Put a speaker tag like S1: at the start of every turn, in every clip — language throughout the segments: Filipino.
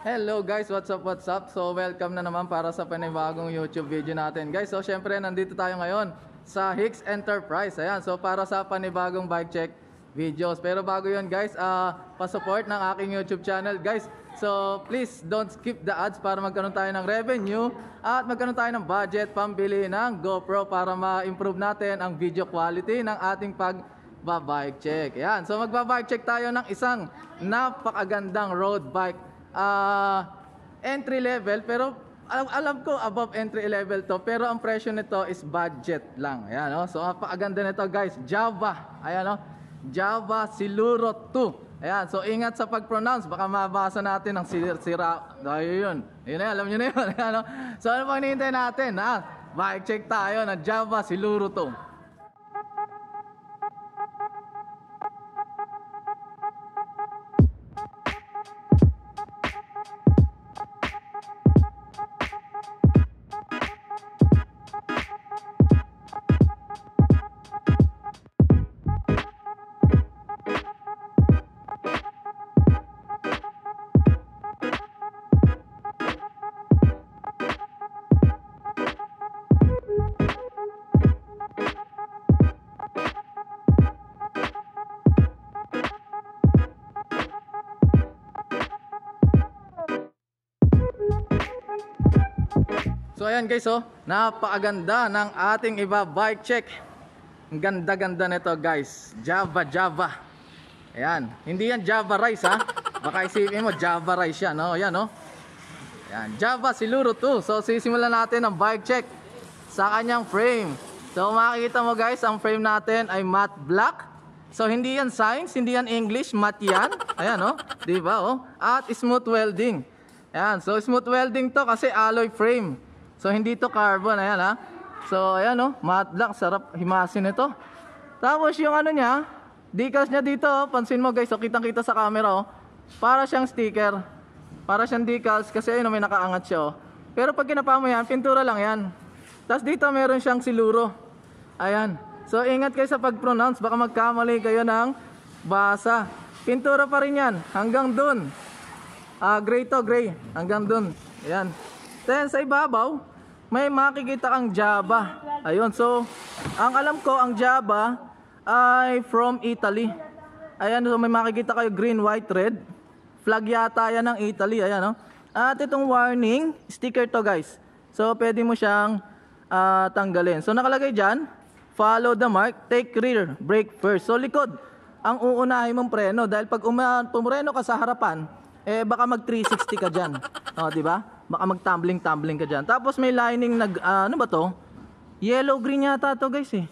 S1: Hello guys, what's up, what's up? So welcome na naman para sa panibagong YouTube video natin. Guys, so syempre nandito tayo ngayon sa Hicks Enterprise. Ayan, so para sa panibagong bike check videos. Pero bago yon guys, uh, pa-support ng aking YouTube channel. Guys, so please don't skip the ads para magkaroon tayo ng revenue at magkaroon tayo ng budget pambili ng GoPro para ma-improve natin ang video quality ng ating pag bike check. Ayun. So magba-bike check tayo ng isang napakagandang road bike uh, entry level pero alam, ko above entry level to pero ang presyo nito is budget lang ayan no oh. so napakaganda nito guys Java ayan no oh. Java Siluro 2 ayan so ingat sa pag-pronounce baka mabasa natin ng sir sira ayun yun na alam niyo na yun ayan no oh. so ano pang hinihintay natin ha ah, bike check tayo na Java Siluro 2 So ayan guys oh, napakaganda ng ating iba bike check. Ang ganda-ganda nito guys. Java Java. Ayan, hindi yan Java Rice ha. Baka isipin mo Java Rice yan no? Oh. Ayan oh. Ayan, Java Siluro 2. So sisimulan natin ang bike check sa kanyang frame. So makikita mo guys, ang frame natin ay matte black. So hindi yan science, hindi yan English, matte yan. Ayan oh, 'di ba oh? At smooth welding. Ayan, so smooth welding 'to kasi alloy frame. So hindi to carbon, ayan ha. So ayan oh, matlang, sarap himasin ito. Tapos yung ano niya, decals niya dito, oh. pansin mo guys, oh, kitang-kita sa camera oh. Para siyang sticker. Para siyang decals kasi ayun may nakaangat siya oh. Pero pag kinapa mo yan, pintura lang yan. Tapos dito meron siyang siluro. Ayan. So ingat kayo sa pag-pronounce, baka magkamali kayo ng basa. Pintura pa rin yan, hanggang dun. uh, gray to, gray. Hanggang dun. Ayan. Then sa ibabaw, may makikita kang Java. Ayun, so ang alam ko ang Java ay from Italy. Ayan, so may makikita kayo green, white, red. Flag yata yan ng Italy, ayan, no? At itong warning, sticker to guys. So pwede mo siyang uh, tanggalin. So nakalagay dyan, follow the mark, take rear, brake first. So likod, ang uunahin mong preno dahil pag pumreno ka sa harapan, eh baka mag 360 ka dyan. O, oh, di ba? baka magtumbling-tumbling ka diyan. Tapos may lining nag uh, ano ba to? Yellow green yata to, guys eh.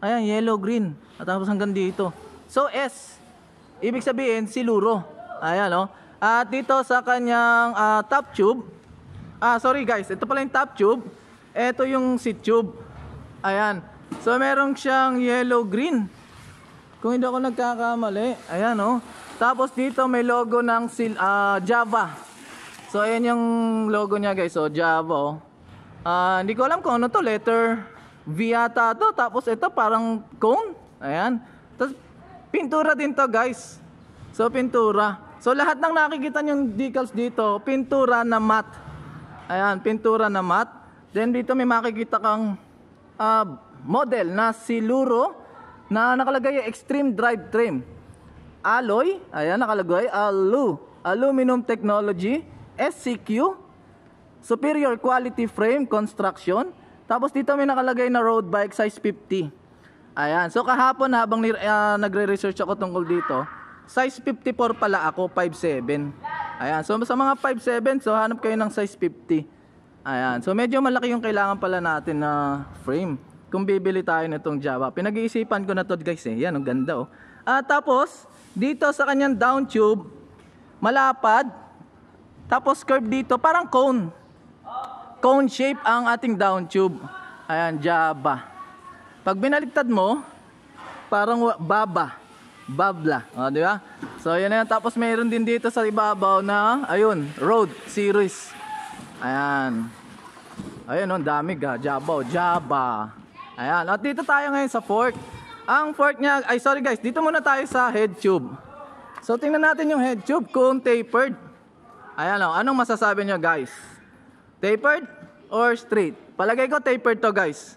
S1: Ayan, yellow green. At tapos hanggang dito. So S ibig sabihin siluro. Ayan oh. At dito sa kanyang uh, top tube. Ah, sorry guys, ito pala yung top tube. Ito yung seat tube. Ayan. So meron siyang yellow green. Kung hindi ako nagkakamali, ayan oh. Tapos dito may logo ng sil uh, Java. So ayan yung logo niya guys, so oh, Java. Oh. Ah, uh, hindi ko alam kung ano to, letter V ata to. Tapos ito parang cone. Ayan. Tapos pintura din to guys. So pintura. So lahat ng nakikita yung decals dito, pintura na matte. Ayan, pintura na matte. Then dito may makikita kang uh, model na siluro na nakalagay extreme drive trim. Alloy, ayan nakalagay, alu, aluminum technology SCQ, Superior Quality Frame Construction. Tapos dito may nakalagay na road bike size 50. Ayan. So kahapon habang uh, nagre-research ako tungkol dito, size 54 pala ako, 5'7". Ayan. So sa mga 5'7", so hanap kayo ng size 50. Ayan. So medyo malaki yung kailangan pala natin na frame kung bibili tayo nitong Java. Pinag-iisipan ko na to guys eh. Yan, ang ganda oh. Ah, tapos, dito sa kanyang down tube, malapad, tapos curve dito, parang cone. Cone shape ang ating down tube. Ayan, jaba. Pag binaligtad mo, parang baba. Babla. O, di ba? So, yun na yan. Tapos mayroon din dito sa ibabaw na, ayun, road series. Ayan. Ayun, ang dami ga. Jaba, jaba. Ayan. At dito tayo ngayon sa fork. Ang fork niya, ay sorry guys, dito muna tayo sa head tube. So, tingnan natin yung head tube kung tapered. Ayan o. Oh. Anong masasabi nyo guys? Tapered or straight? Palagay ko tapered to guys.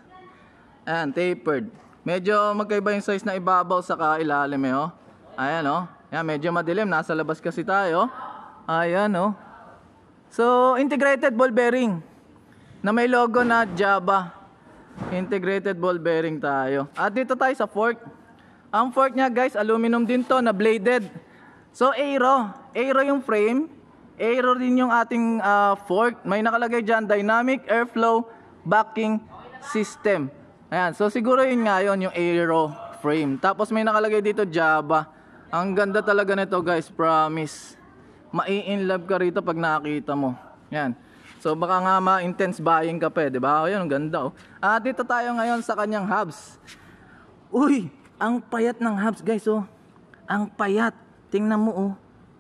S1: Ayan, tapered. Medyo magkaiba yung size na ibabaw sa kailalim eh o. Oh. Ayan o. Oh. Ayan, medyo madilim. Nasa labas kasi tayo. Ayan o. So, integrated ball bearing. Na may logo na Java. Integrated ball bearing tayo. At dito tayo sa fork. Ang fork niya guys, aluminum din to na bladed. So, aero. Aero yung frame. Error din yung ating uh, fork. May nakalagay dyan, dynamic airflow backing system. Ayan, so siguro yun nga yun, yung aero frame. Tapos may nakalagay dito Java. Ang ganda talaga nito guys, promise. Mai-inlove ka rito pag nakita mo. Ayan. So baka nga ma-intense buying ka pa, eh, 'di ba? Ayun, ang ganda oh. Ah, dito tayo ngayon sa kanyang hubs. Uy, ang payat ng hubs, guys oh. Ang payat. Tingnan mo oh.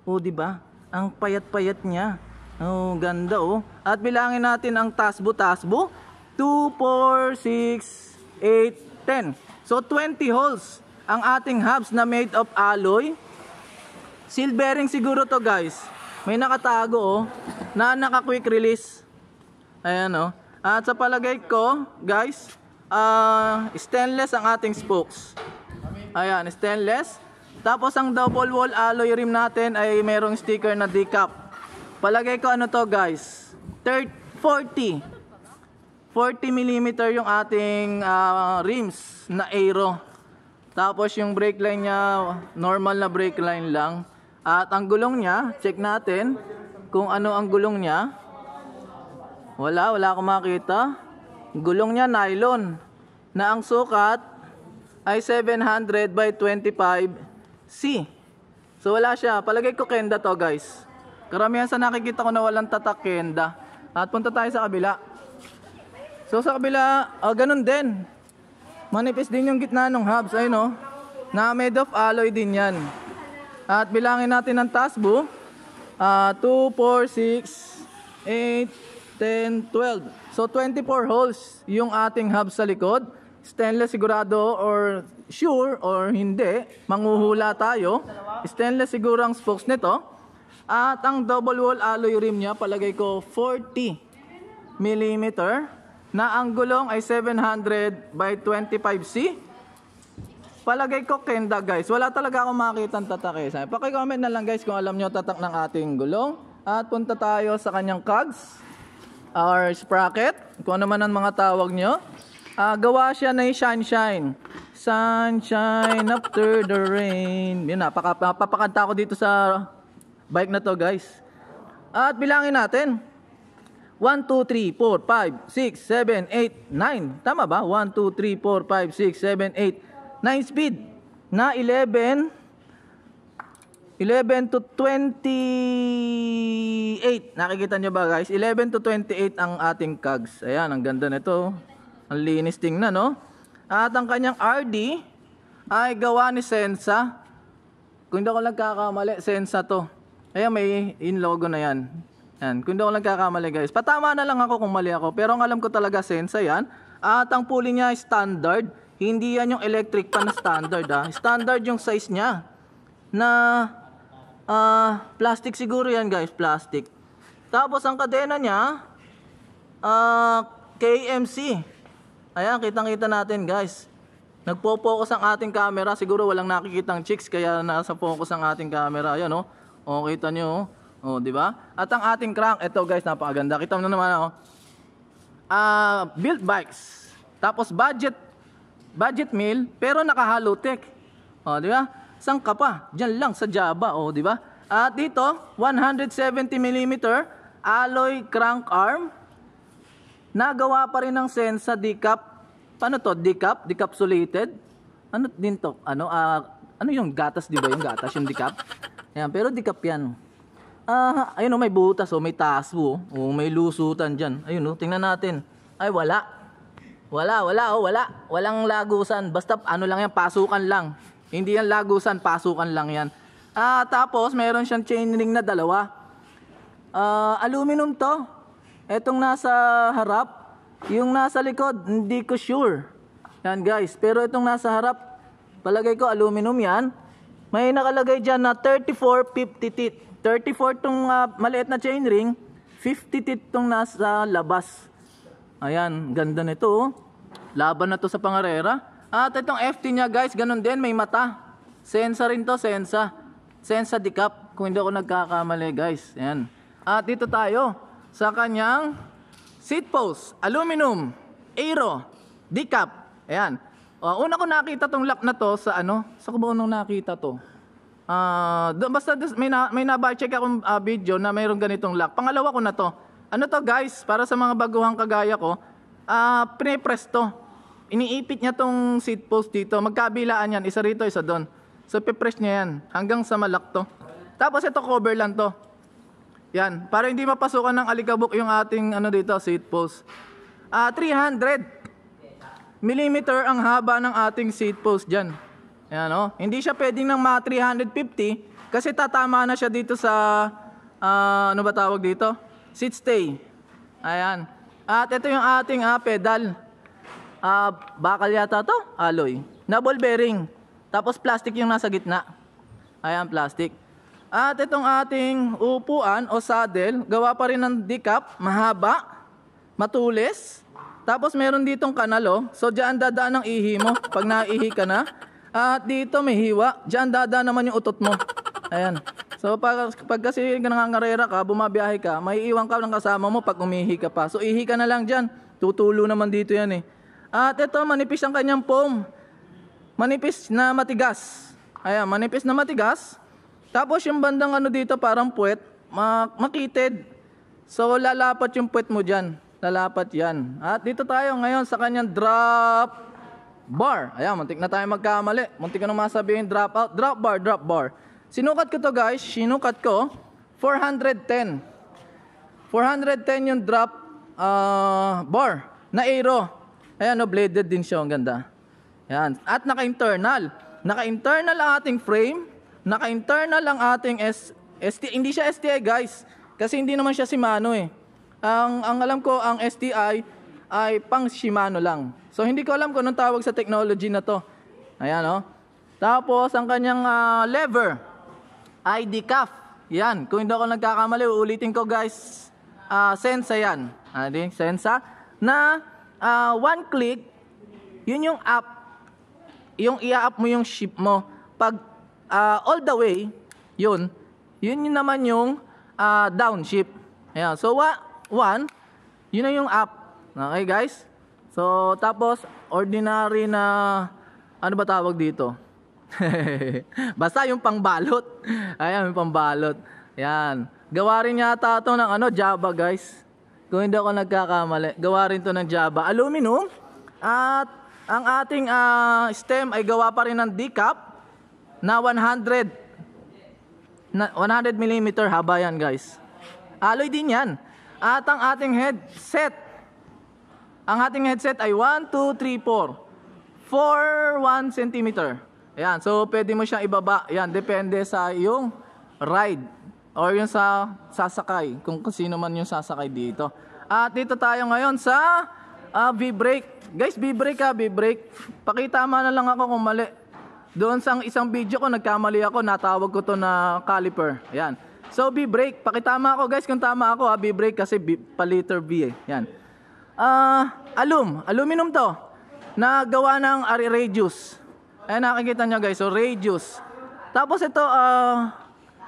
S1: Oh, 'di ba? Ang payat-payat niya. Oh, ganda oh. At bilangin natin ang tasbo-tasbo. 2, 4, 6, 8, 10. So 20 holes ang ating hubs na made of alloy. Seal bearing siguro to guys. May nakatago oh. Na naka quick release. Ayan oh. At sa palagay ko guys. Uh, stainless ang ating spokes. Ayan, stainless. Tapos ang double wall alloy rim natin ay merong sticker na decap. Palagay ko ano to guys. 30, 40. 40 mm yung ating uh, rims na aero. Tapos yung brake line niya, normal na brake line lang. At ang gulong niya, check natin kung ano ang gulong niya. Wala, wala akong makita. Gulong niya nylon na ang sukat ay 700 by 25 C. So wala siya. Palagay ko Kenda to guys. Karamihan sa nakikita ko na walang tatak Kenda. At punta tayo sa kabila. So sa kabila, uh, ganun din. Manipis din yung gitna ng hubs. Ayun o. Oh. na made of alloy din yan. At bilangin natin ang tasbo. Uh, 2, 4, 6, 8, 10, 12. So 24 holes yung ating hub sa likod stainless sigurado or sure or hindi, manghuhula tayo. Stainless siguro ang spokes nito. At ang double wall alloy rim niya, palagay ko 40 mm na ang gulong ay 700 by 25C. Palagay ko kenda guys. Wala talaga akong makita tatak eh. Paki-comment na lang guys kung alam nyo tatak ng ating gulong. At punta tayo sa kanyang cogs or sprocket. Kung ano man ang mga tawag niyo. Uh, gawa siya ng sunshine. Sunshine after the rain. Yun, napaka, papakanta ko dito sa bike na to, guys. At bilangin natin. 1, 2, 3, 4, 5, 6, 7, 8, 9. Tama ba? 1, 2, 3, 4, 5, 6, 7, 8, 9 speed. Na 11, 11 to 28. Nakikita nyo ba guys? 11 to 28 ang ating cogs. Ayan, ang ganda nito. Ang linis tingnan, no? At ang kanyang RD ay gawa ni Sensa. Kung hindi ako nagkakamali, Sensa to. Ayan, may in-logo na yan. Yan. Kung hindi ako nagkakamali, guys. Patama na lang ako kung mali ako. Pero ang alam ko talaga, Sensa yan. At ang pulley niya ay standard. Hindi yan yung electric pan na standard, ha? Ah. Standard yung size niya. Na uh, plastic siguro yan, guys. Plastic. Tapos ang kadena niya, uh, ah, KMC. Ayan, kitang-kita natin guys. Nagpo-focus ang ating camera. Siguro walang nakikitang chicks kaya nasa focus ang ating camera. Ayan oh. O, oh, kita nyo oh. O, oh, di ba? At ang ating crank, ito guys, napakaganda. Kita mo naman oh. Uh, built bikes. Tapos budget budget meal pero nakahalo tech. O, oh, di ba? Sang ka pa? Diyan lang sa Java, o, di ba? At dito, 170 mm alloy crank arm. Nagawa pa rin ng Sensa decap Paano to? Decap? Decapsulated? Ano din to? Ano, uh, ano yung gatas, di ba yung gatas, yung decap? Ayan, pero decap yan. Ah, uh, ayun o, oh, may butas o, oh, may taso o, oh, o may lusutan dyan. Ayun o, tingnan natin. Ay, wala. Wala, wala o, wala. Walang lagusan. Basta ano lang yan, pasukan lang. Hindi yan lagusan, pasukan lang yan. Ah, uh, tapos meron siyang chain ring na dalawa. Ah, uh, aluminum to. Etong nasa harap, yung nasa likod, hindi ko sure. Yan guys. Pero itong nasa harap, palagay ko aluminum yan. May nakalagay dyan na 34-50 teeth. 34 tong uh, maliit na chainring, 50 teeth tong nasa labas. Ayan, ganda nito oh. Laban na to sa pangarera. At itong FT niya guys, ganun din, may mata. Sensa rin to, sensa. Sensa decap, kung hindi ako nagkakamali guys. Ayan. At dito tayo sa kanyang seat post, aluminum, aero, decap. Ayan. Uh, una ko nakita tong lock na to sa ano? Sa ko ba nung nakita to? Uh, do, basta this, may, na, may naba-check akong uh, video na mayroong ganitong lock. Pangalawa ko na to. Ano to guys, para sa mga baguhang kagaya ko, uh, pinipress to. Iniipit niya tong seat post dito. Magkabilaan yan. Isa rito, isa doon. So, pipress niya yan. Hanggang sa malak to. Tapos ito cover lang to. Yan, para hindi mapasukan ng alikabok yung ating ano dito, seat post. Uh, ah, 300 millimeter ang haba ng ating seat post dyan. Yan, oh. Hindi siya pwedeng ng mga 350 kasi tatama na siya dito sa, uh, ano ba tawag dito? Seat stay. Ayan. At ito yung ating uh, pedal. Uh, bakal yata to, alloy. Na ball bearing. Tapos plastic yung nasa gitna. Ayan, plastic. At itong ating upuan o saddle, gawa pa rin ng dikap, mahaba, matulis. Tapos meron ditong kanalo. So dyan dadaan ng ihi mo pag naihi ka na. At dito may hiwa, dyan dadaan naman yung utot mo. Ayan. So pag, pag kasi nangangarera ka, bumabiyahe ka, may iwan ka ng kasama mo pag umihi ka pa. So ihi ka na lang dyan, Tutulo naman dito yan eh. At ito, manipis ang kanyang pom. Manipis na matigas. Ayan, manipis na matigas. Tapos yung bandang ano dito, parang puwet, makitid. So lalapat yung puwet mo dyan. Lalapat yan. At dito tayo ngayon sa kanyang drop bar. Ayan, muntik na tayo magkamali. Muntik ko na masabihin drop out. Drop bar, drop bar. Sinukat ko to guys. Sinukat ko. 410. 410 yung drop uh, bar na aero. Ayan, no, bladed din siya. Ang ganda. Ayan. At naka-internal. Naka-internal ang ating frame. Naka-internal ang ating S, STI. Hindi siya STI guys. Kasi hindi naman siya Shimano eh. Ang, ang alam ko, ang STI ay pang Shimano lang. So hindi ko alam kung anong tawag sa technology na to. Ayan oh. Tapos ang kanyang uh, lever ID cuff. Yan. Kung hindi ako nagkakamali, uulitin ko guys. Uh, sensa yan. Adi, ah, sensa. Na uh, one click, yun yung app. Yung i-app mo yung ship mo. Pag uh, all the way, yun, yun yun naman yung uh, ah, downshift. Ayan. So, wa, one, yun na yung up. Okay, guys? So, tapos, ordinary na, ano ba tawag dito? Basta yung pangbalot. Ayan, yung pangbalot. Ayan. Gawa rin yata to ng ano, Java, guys. Kung hindi ako nagkakamali, gawa rin to ng Java. Aluminum. At ang ating uh, stem ay gawa pa rin ng decap na 100 na 100 mm haba yan guys alloy din yan at ang ating headset ang ating headset ay 1, 2, 3, 4 4, 1 cm ayan so pwede mo siyang ibaba yan, depende sa yung ride or yung sa sasakay kung sino man yung sasakay dito at dito tayo ngayon sa uh, V-brake guys V-brake ha ah, V-brake pakita mo na lang ako kung mali doon sa isang video ko, nagkamali ako, natawag ko to na caliper. Ayan. So, B-brake. Pakitama ako guys kung tama ako ha, B-brake kasi B, paliter B eh. Ayan. Uh, alum. Aluminum to. Na gawa ng Radius. Ayan, nakikita nyo guys. So, Radius. Tapos ito, uh,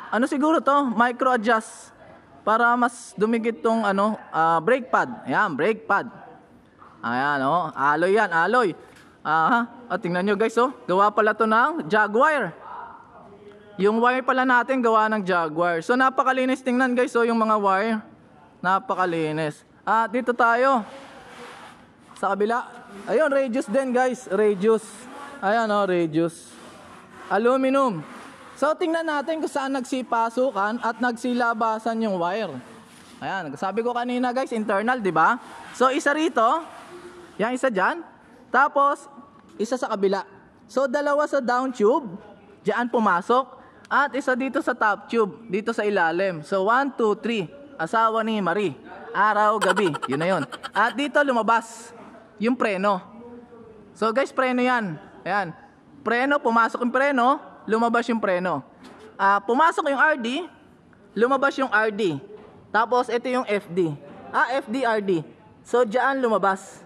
S1: ano siguro to? Micro adjust. Para mas dumikit tong ano, uh, brake pad. Ayan, brake pad. Ayan, oh. Aloy yan, aloy. Ah, at tingnan nyo guys, oh, gawa pala to ng Jaguar. Yung wire pala natin gawa ng Jaguar. So napakalinis tingnan guys, oh, yung mga wire. Napakalinis. Ah, dito tayo. Sa kabila. Ayun, radius din guys, radius. Ayan oh, radius. Aluminum. So tingnan natin kung saan nagsipasukan at nagsilabasan yung wire. Ayan, sabi ko kanina guys, internal, 'di ba? So isa rito, yung isa diyan, tapos, isa sa kabila. So, dalawa sa down tube, diyan pumasok. At isa dito sa top tube, dito sa ilalim. So, 1, 2, 3. Asawa ni Marie. Araw, gabi. Yun na yun. At dito lumabas yung preno. So, guys, preno yan. Ayan. Preno, pumasok yung preno, lumabas yung preno. Uh, pumasok yung RD, lumabas yung RD. Tapos, ito yung FD. Ah, FD, RD. So, dyan lumabas.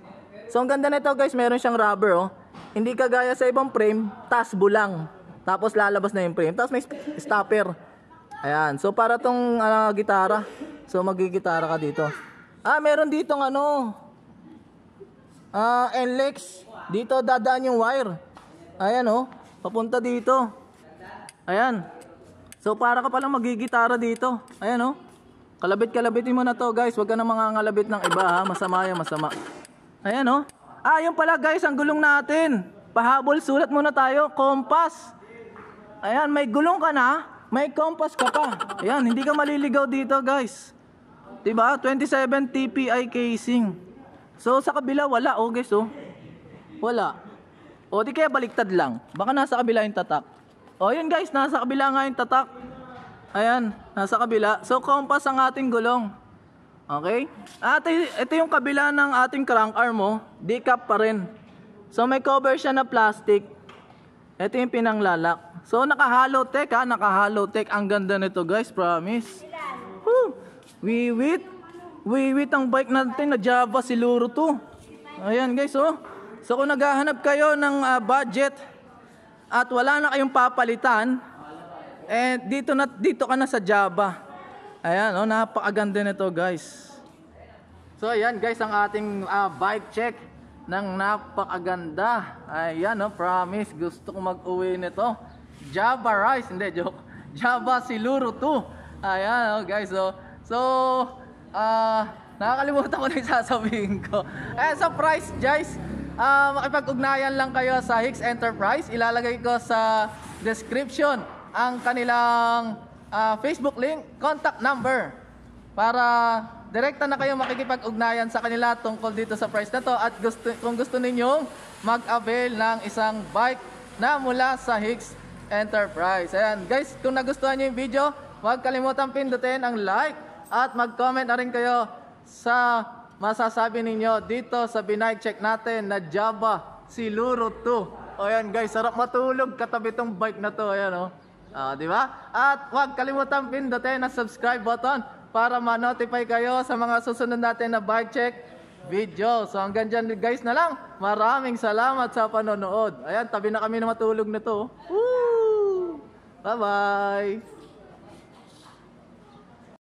S1: So ang ganda nito guys, meron siyang rubber oh. Hindi kagaya sa ibang frame, tasbo lang. Tapos lalabas na yung frame. Tapos may stopper. Ayan. So para tong uh, gitara. So magigitara ka dito. Ah, meron dito ng ano. Ah, uh, NLEX. Dito dadaan yung wire. Ayan oh. Papunta dito. Ayan. So para ka palang magigitara dito. Ayan oh. Kalabit-kalabitin mo na to guys. Huwag ka na mga ngalabit ng iba ha. Masama yan, masama. Ayan oh. Ah, yun pala guys, ang gulong natin. Pahabol, sulat muna tayo. Compass. Ayan, may gulong ka na, may compass ka pa. Ayan, hindi ka maliligaw dito guys. Diba? 27 TPI casing. So, sa kabila, wala oh guys oh. Wala. O, di kaya baliktad lang. Baka nasa kabila yung tatak. O, yun guys, nasa kabila nga yung tatak. Ayan, nasa kabila. So, compass ang ating gulong. Okay? At ito yung kabila ng ating crank arm mo, oh. decap pa rin. So may cover siya na plastic. Ito yung pinanglalak. So naka-hollow tech ha, naka-hollow tech. Ang ganda nito guys, promise. Woo! Wiwit. Wiwit ang bike natin na Java Siluro to. Ayan guys oh. So kung naghahanap kayo ng uh, budget at wala na kayong papalitan, eh dito na dito ka na sa Java. Ayan, oh, napakaganda nito guys. So ayan guys, ang ating uh, bike check ng napakaganda. Ayan, oh, promise, gusto kong mag-uwi nito. Java Rice, hindi joke. Java Siluro 2. Ayan, oh guys, oh. So, ah, uh, nakakalimutan ko na yung sasabihin ko. Eh, so price guys, uh, makipag-ugnayan lang kayo sa Hicks Enterprise. Ilalagay ko sa description ang kanilang uh, Facebook link, contact number para direkta na kayo makikipag-ugnayan sa kanila tungkol dito sa price na to at gusto, kung gusto ninyong mag-avail ng isang bike na mula sa Hicks Enterprise. Ayan, guys, kung nagustuhan nyo yung video, huwag kalimutan pindutin ang like at mag-comment na rin kayo sa masasabi ninyo dito sa binay check natin na Java Siluro 2. O ayan guys, sarap matulog katabi tong bike na to. Ayan o. Oh. Uh, di ba? At huwag kalimutan pindutin ang subscribe button para ma-notify kayo sa mga susunod natin na bike check video. So hanggang dyan guys na lang. Maraming salamat sa panonood. Ayan, tabi na kami na matulog na to. Woo! Bye-bye!